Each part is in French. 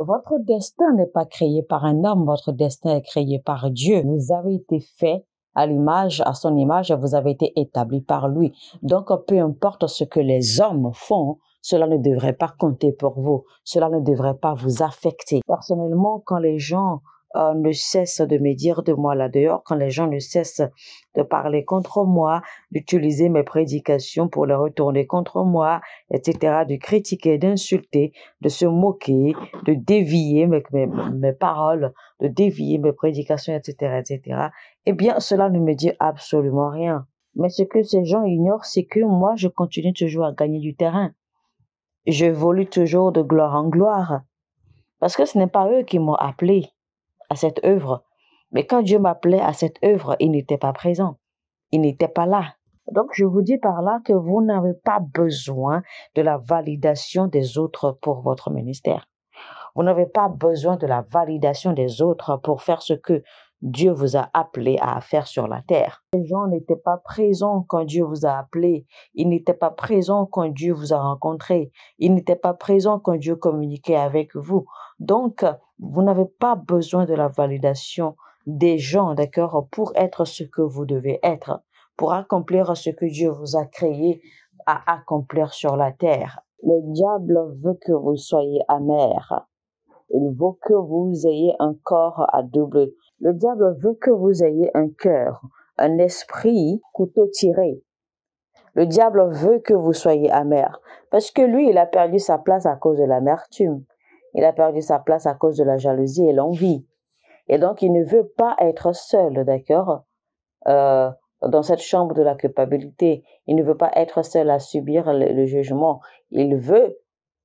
Votre destin n'est pas créé par un homme, votre destin est créé par Dieu. Vous avez été fait à l'image, à son image, vous avez été établi par lui. Donc, peu importe ce que les hommes font, cela ne devrait pas compter pour vous. Cela ne devrait pas vous affecter. Personnellement, quand les gens euh, ne cesse de me dire de moi là dehors, quand les gens ne cessent de parler contre moi, d'utiliser mes prédications pour les retourner contre moi, etc., de critiquer, d'insulter, de se moquer, de dévier mes, mes, paroles, de dévier mes prédications, etc., etc., eh bien, cela ne me dit absolument rien. Mais ce que ces gens ignorent, c'est que moi, je continue toujours à gagner du terrain. Je toujours de gloire en gloire. Parce que ce n'est pas eux qui m'ont appelé cette œuvre. Mais quand Dieu m'appelait à cette œuvre, il n'était pas présent. Il n'était pas là. Donc je vous dis par là que vous n'avez pas besoin de la validation des autres pour votre ministère. Vous n'avez pas besoin de la validation des autres pour faire ce que Dieu vous a appelé à faire sur la terre. Les gens n'étaient pas présents quand Dieu vous a appelé. Ils n'étaient pas présents quand Dieu vous a rencontré. Ils n'étaient pas présents quand Dieu communiquait avec vous. Donc, vous n'avez pas besoin de la validation des gens, d'accord, pour être ce que vous devez être, pour accomplir ce que Dieu vous a créé à accomplir sur la terre. Le diable veut que vous soyez amer. Il veut que vous ayez un corps à double. Le diable veut que vous ayez un cœur, un esprit couteau tiré. Le diable veut que vous soyez amer. Parce que lui, il a perdu sa place à cause de l'amertume. Il a perdu sa place à cause de la jalousie et l'envie. Et donc, il ne veut pas être seul, d'accord euh, Dans cette chambre de la culpabilité, il ne veut pas être seul à subir le, le jugement. Il veut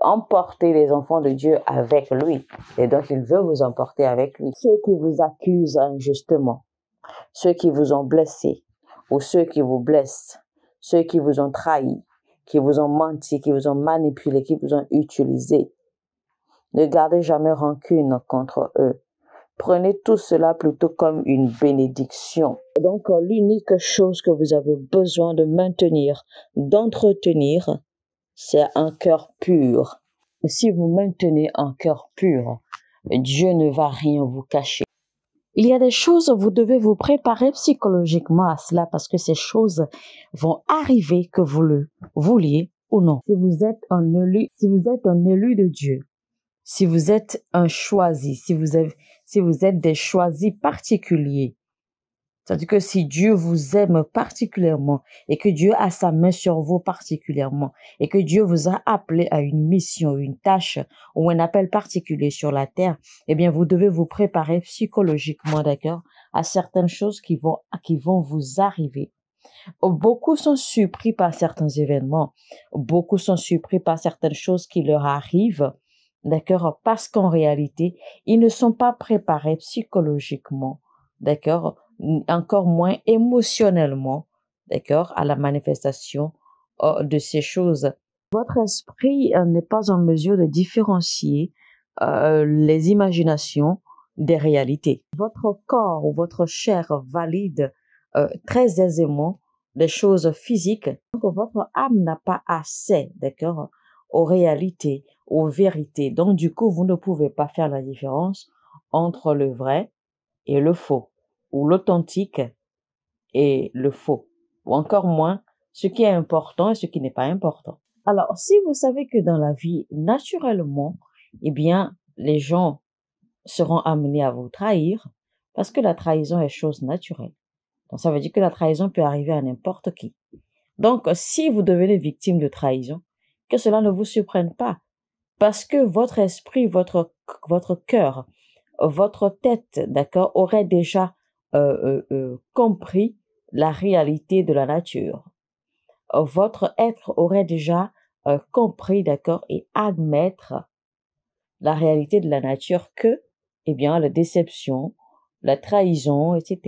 emporter les enfants de Dieu avec lui. Et donc, il veut vous emporter avec lui. Ceux qui vous accusent injustement, ceux qui vous ont blessé, ou ceux qui vous blessent, ceux qui vous ont trahi, qui vous ont menti, qui vous ont manipulé, qui vous ont utilisé, ne gardez jamais rancune contre eux. Prenez tout cela plutôt comme une bénédiction. Donc l'unique chose que vous avez besoin de maintenir, d'entretenir, c'est un cœur pur. Si vous maintenez un cœur pur, Dieu ne va rien vous cacher. Il y a des choses, vous devez vous préparer psychologiquement à cela parce que ces choses vont arriver que vous le vouliez ou non. Si vous êtes un élu, si vous êtes un élu de Dieu, si vous êtes un choisi, si vous, si vous êtes des choisis particuliers, c'est-à-dire que si Dieu vous aime particulièrement et que Dieu a sa main sur vous particulièrement et que Dieu vous a appelé à une mission, une tâche ou un appel particulier sur la terre, eh bien, vous devez vous préparer psychologiquement, d'accord, à certaines choses qui vont, qui vont vous arriver. Beaucoup sont surpris par certains événements. Beaucoup sont surpris par certaines choses qui leur arrivent d'accord, parce qu'en réalité, ils ne sont pas préparés psychologiquement, d'accord, encore moins émotionnellement, d'accord, à la manifestation oh, de ces choses. Votre esprit euh, n'est pas en mesure de différencier euh, les imaginations des réalités. Votre corps ou votre chair valide euh, très aisément les choses physiques. Donc votre âme n'a pas assez, d'accord, aux réalités, aux vérités. Donc du coup, vous ne pouvez pas faire la différence entre le vrai et le faux, ou l'authentique et le faux, ou encore moins ce qui est important et ce qui n'est pas important. Alors, si vous savez que dans la vie, naturellement, eh bien, les gens seront amenés à vous trahir, parce que la trahison est chose naturelle. Donc, ça veut dire que la trahison peut arriver à n'importe qui. Donc, si vous devenez victime de trahison, que cela ne vous surprenne pas, parce que votre esprit, votre, votre cœur, votre tête, d'accord, aurait déjà euh, euh, euh, compris la réalité de la nature. Votre être aurait déjà compris, d'accord, et admettre la réalité de la nature que, eh bien, la déception, la trahison, etc.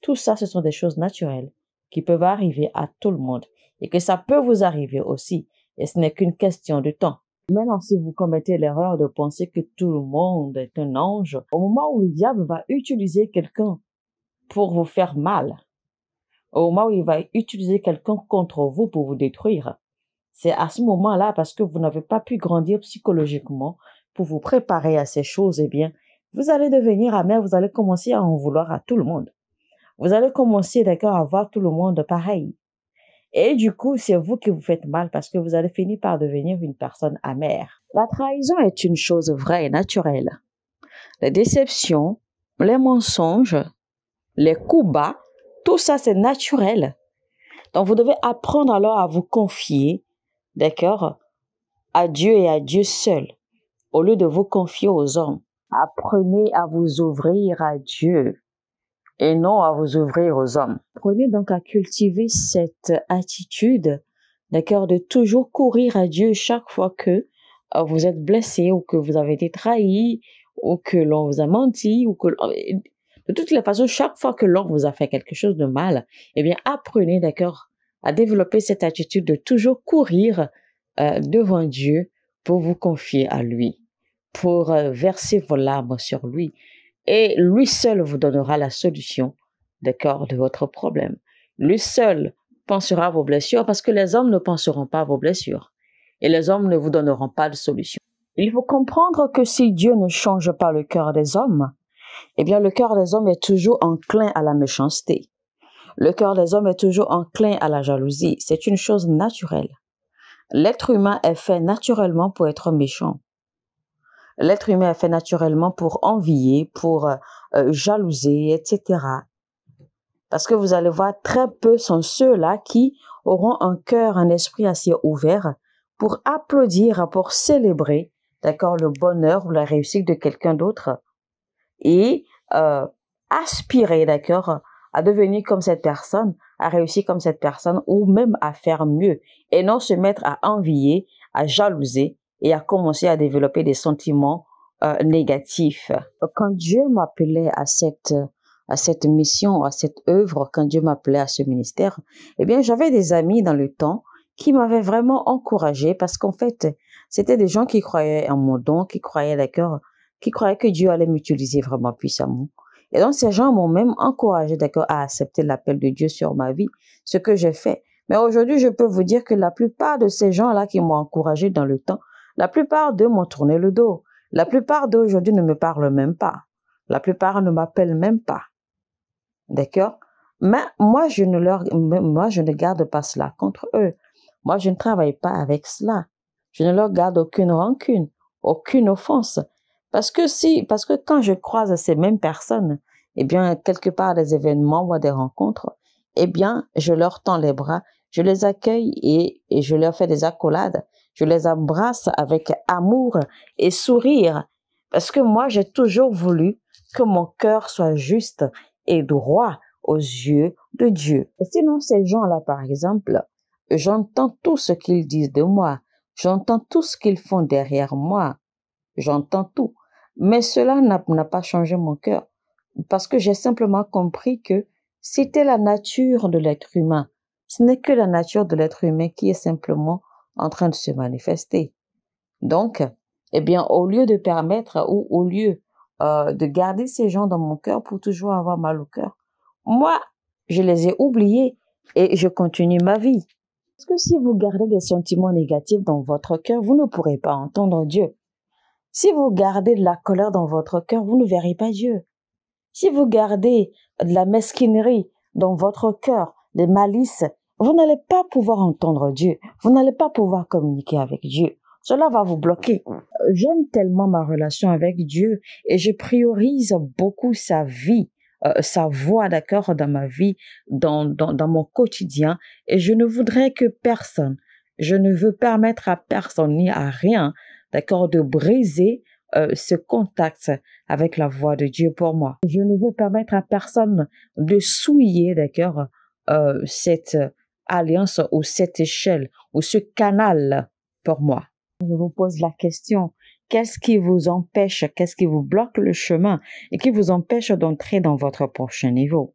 Tout ça, ce sont des choses naturelles qui peuvent arriver à tout le monde et que ça peut vous arriver aussi et ce n'est qu'une question de temps. Maintenant, si vous commettez l'erreur de penser que tout le monde est un ange, au moment où le diable va utiliser quelqu'un pour vous faire mal, au moment où il va utiliser quelqu'un contre vous pour vous détruire, c'est à ce moment-là, parce que vous n'avez pas pu grandir psychologiquement pour vous préparer à ces choses, eh bien, vous allez devenir amer, vous allez commencer à en vouloir à tout le monde. Vous allez commencer, d'accord, à voir tout le monde pareil. Et du coup, c'est vous qui vous faites mal parce que vous allez finir par devenir une personne amère. La trahison est une chose vraie et naturelle. Les déceptions, les mensonges, les coups bas, tout ça c'est naturel. Donc vous devez apprendre alors à vous confier, d'accord, à Dieu et à Dieu seul, au lieu de vous confier aux hommes. Apprenez à vous ouvrir à Dieu et non à vous ouvrir aux hommes. Prenez donc à cultiver cette attitude, d'accord, de toujours courir à Dieu chaque fois que euh, vous êtes blessé ou que vous avez été trahi ou que l'on vous a menti ou que de toutes les façons, chaque fois que l'on vous a fait quelque chose de mal, eh bien, apprenez, d'accord, à développer cette attitude de toujours courir euh, devant Dieu pour vous confier à lui, pour euh, verser vos larmes sur lui, et lui seul vous donnera la solution, d'accord, de votre problème. Lui seul pensera à vos blessures parce que les hommes ne penseront pas à vos blessures. Et les hommes ne vous donneront pas de solution. Il faut comprendre que si Dieu ne change pas le cœur des hommes, eh bien le cœur des hommes est toujours enclin à la méchanceté. Le cœur des hommes est toujours enclin à la jalousie. C'est une chose naturelle. L'être humain est fait naturellement pour être méchant. L'être humain est fait naturellement pour envier, pour euh, euh, jalouser, etc. Parce que vous allez voir, très peu sont ceux-là qui auront un cœur, un esprit assez ouvert pour applaudir, pour célébrer, d'accord, le bonheur ou la réussite de quelqu'un d'autre et euh, aspirer, d'accord, à devenir comme cette personne, à réussir comme cette personne ou même à faire mieux et non se mettre à envier, à jalouser et a commencé à développer des sentiments euh, négatifs. Quand Dieu m'appelait à cette à cette mission, à cette œuvre, quand Dieu m'appelait à ce ministère, eh bien, j'avais des amis dans le temps qui m'avaient vraiment encouragé parce qu'en fait, c'était des gens qui croyaient en mon don, qui croyaient d'accord, qui croyaient que Dieu allait m'utiliser vraiment puissamment. Et donc, ces gens m'ont même encouragé, d'accord, à accepter l'appel de Dieu sur ma vie, ce que j'ai fait. Mais aujourd'hui, je peux vous dire que la plupart de ces gens-là qui m'ont encouragé dans le temps la plupart d'eux m'ont tourné le dos. La plupart d'eux aujourd'hui ne me parlent même pas. La plupart ne m'appellent même pas. D'accord Mais moi, je ne leur, moi, je ne garde pas cela contre eux. Moi, je ne travaille pas avec cela. Je ne leur garde aucune rancune, aucune offense. Parce que si, parce que quand je croise ces mêmes personnes, eh bien, quelque part des événements ou des rencontres, eh bien, je leur tends les bras, je les accueille et je leur fais des accolades je les embrasse avec amour et sourire parce que moi j'ai toujours voulu que mon cœur soit juste et droit aux yeux de Dieu. Et sinon ces gens-là par exemple, j'entends tout ce qu'ils disent de moi, j'entends tout ce qu'ils font derrière moi, j'entends tout. Mais cela n'a pas changé mon cœur parce que j'ai simplement compris que c'était la nature de l'être humain. Ce n'est que la nature de l'être humain qui est simplement en train de se manifester. Donc, eh bien, au lieu de permettre ou au lieu euh, de garder ces gens dans mon cœur pour toujours avoir mal au cœur, moi, je les ai oubliés et je continue ma vie. Parce que si vous gardez des sentiments négatifs dans votre cœur, vous ne pourrez pas entendre Dieu. Si vous gardez de la colère dans votre cœur, vous ne verrez pas Dieu. Si vous gardez de la mesquinerie dans votre cœur, des malices, vous n'allez pas pouvoir entendre Dieu, vous n'allez pas pouvoir communiquer avec Dieu. Cela va vous bloquer. J'aime tellement ma relation avec Dieu et je priorise beaucoup sa vie, euh, sa voix, d'accord, dans ma vie, dans, dans, mon quotidien. Et je ne voudrais que personne, je ne veux permettre à personne ni à rien, d'accord, de briser euh, ce contact avec la voix de Dieu pour moi. Je ne veux permettre à personne de souiller, d'accord, euh, cette alliance ou cette échelle ou ce canal pour moi. Je vous pose la question, qu'est-ce qui vous empêche, qu'est-ce qui vous bloque le chemin et qui vous empêche d'entrer dans votre prochain niveau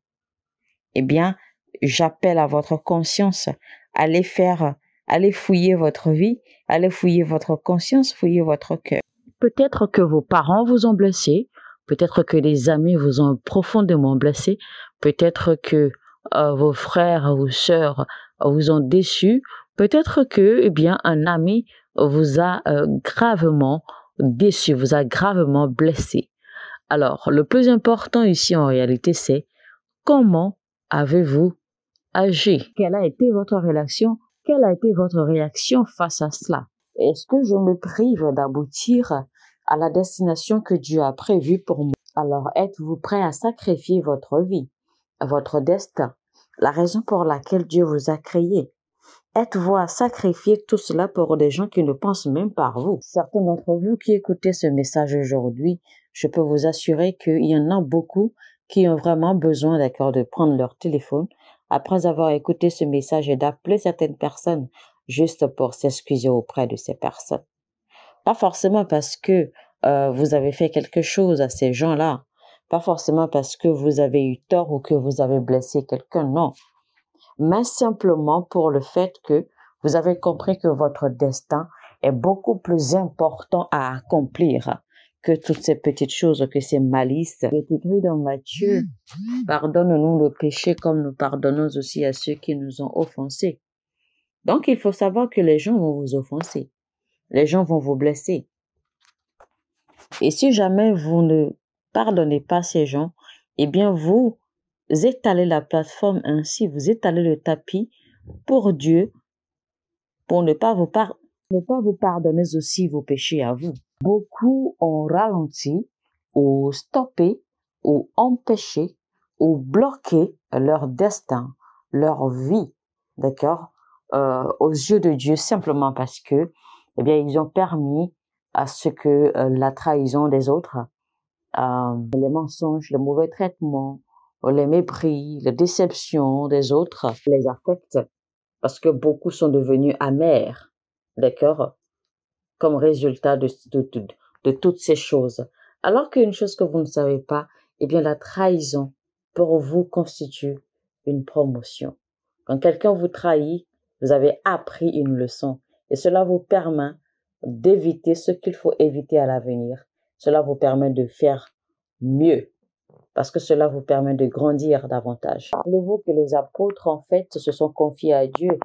Eh bien, j'appelle à votre conscience, allez faire, allez fouiller votre vie, allez fouiller votre conscience, fouiller votre cœur. Peut-être que vos parents vous ont blessé, peut-être que les amis vous ont profondément blessé, peut-être que euh, vos frères, vos sœurs vous ont déçu, peut-être que eh bien un ami vous a euh, gravement déçu, vous a gravement blessé. Alors, le plus important ici en réalité, c'est comment avez-vous agi Quelle a été votre réaction Quelle a été votre réaction face à cela Est-ce que je me prive d'aboutir à la destination que Dieu a prévue pour moi Alors, êtes-vous prêt à sacrifier votre vie votre destin, la raison pour laquelle Dieu vous a créé. Êtes-vous à sacrifier tout cela pour des gens qui ne pensent même pas à vous Certains d'entre vous qui écoutez ce message aujourd'hui, je peux vous assurer qu'il y en a beaucoup qui ont vraiment besoin d'accord de prendre leur téléphone après avoir écouté ce message et d'appeler certaines personnes juste pour s'excuser auprès de ces personnes. Pas forcément parce que euh, vous avez fait quelque chose à ces gens-là, pas forcément parce que vous avez eu tort ou que vous avez blessé quelqu'un, non. Mais simplement pour le fait que vous avez compris que votre destin est beaucoup plus important à accomplir que toutes ces petites choses, que ces malices. écrit dans Matthieu, mmh. pardonne-nous le péché comme nous pardonnons aussi à ceux qui nous ont offensés. Donc il faut savoir que les gens vont vous offenser, les gens vont vous blesser. Et si jamais vous ne pardonnez pas ces gens, eh bien vous étalez la plateforme ainsi, vous étalez le tapis pour Dieu, pour ne pas vous, par ne pas vous pardonner aussi vos péchés à vous. Beaucoup ont ralenti ou stoppé ou empêché ou bloqué leur destin, leur vie, d'accord, euh, aux yeux de Dieu simplement parce que, eh bien, ils ont permis à ce que euh, la trahison des autres, euh, les mensonges, les mauvais traitements, les mépris, les déceptions des autres les affectent parce que beaucoup sont devenus amers, d'accord, comme résultat de, de toutes ces choses. Alors qu'une chose que vous ne savez pas, eh bien la trahison pour vous constitue une promotion. Quand quelqu'un vous trahit, vous avez appris une leçon et cela vous permet d'éviter ce qu'il faut éviter à l'avenir cela vous permet de faire mieux parce que cela vous permet de grandir davantage. Rappelez-vous que les apôtres, en fait, se sont confiés à Dieu.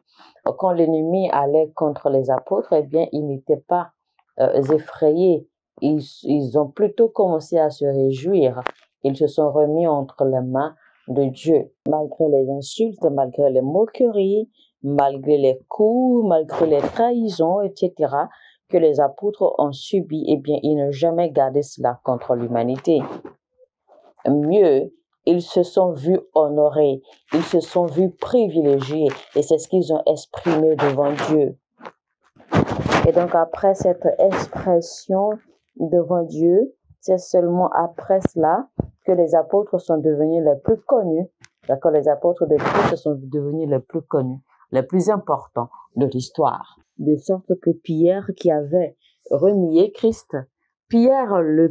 Quand l'ennemi allait contre les apôtres, eh bien, ils n'étaient pas euh, effrayés. Ils, ils, ont plutôt commencé à se réjouir. Ils se sont remis entre les mains de Dieu. Malgré les insultes, malgré les moqueries, malgré les coups, malgré les trahisons, etc., que les apôtres ont subi, eh bien, ils n'ont jamais gardé cela contre l'humanité. Mieux, ils se sont vus honorés, ils se sont vus privilégiés, et c'est ce qu'ils ont exprimé devant Dieu. Et donc après cette expression devant Dieu, c'est seulement après cela que les apôtres sont devenus les plus connus, d'accord, les apôtres de Christ sont devenus les plus connus, les plus importants de l'histoire de sorte que Pierre, qui avait renié Christ, Pierre, le,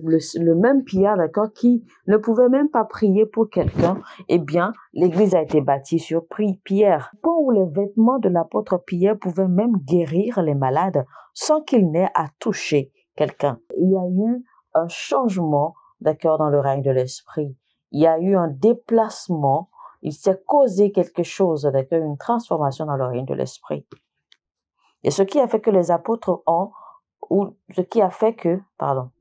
même Pierre, d'accord, qui ne pouvait même pas prier pour quelqu'un, eh bien, l'église a été bâtie sur Pierre. Point où les vêtements de l'apôtre Pierre pouvaient même guérir les malades sans qu'il n'ait à toucher quelqu'un. Il y a eu un changement, d'accord, dans le règne de l'esprit. Il y a eu un déplacement. Il s'est causé quelque chose, d'accord, une transformation dans le règne de l'esprit. Et ce qui a fait que les apôtres ont, ou ce qui a fait que, pardon,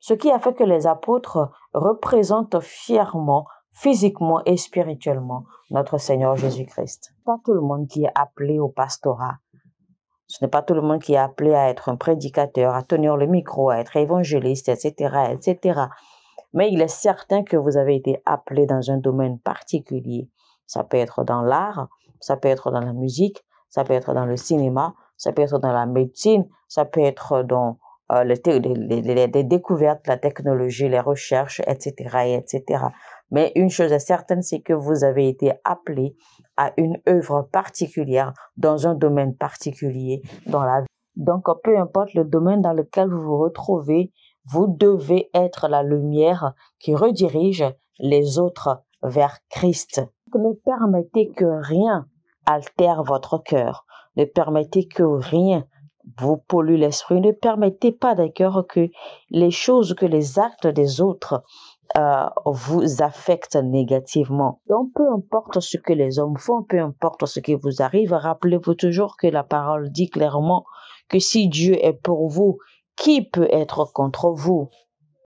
ce qui a fait que les apôtres représentent fièrement, physiquement et spirituellement notre Seigneur Jésus-Christ. Pas tout le monde qui est appelé au pastorat. Ce n'est pas tout le monde qui est appelé à être un prédicateur, à tenir le micro, à être évangéliste, etc., etc. Mais il est certain que vous avez été appelé dans un domaine particulier. Ça peut être dans l'art, ça peut être dans la musique, ça peut être dans le cinéma, ça peut être dans la médecine, ça peut être dans euh, les, découvertes, la technologie, les recherches, etc., etc. Mais une chose est certaine, c'est que vous avez été appelé à une œuvre particulière dans un domaine particulier dans la vie. Donc, peu importe le domaine dans lequel vous vous retrouvez, vous devez être la lumière qui redirige les autres vers Christ. Ne permettez que rien altère votre cœur. Ne permettez que rien vous pollue l'esprit. Ne permettez pas d'ailleurs que les choses, que les actes des autres euh, vous affectent négativement. Donc, peu importe ce que les hommes font, peu importe ce qui vous arrive, rappelez-vous toujours que la parole dit clairement que si Dieu est pour vous, qui peut être contre vous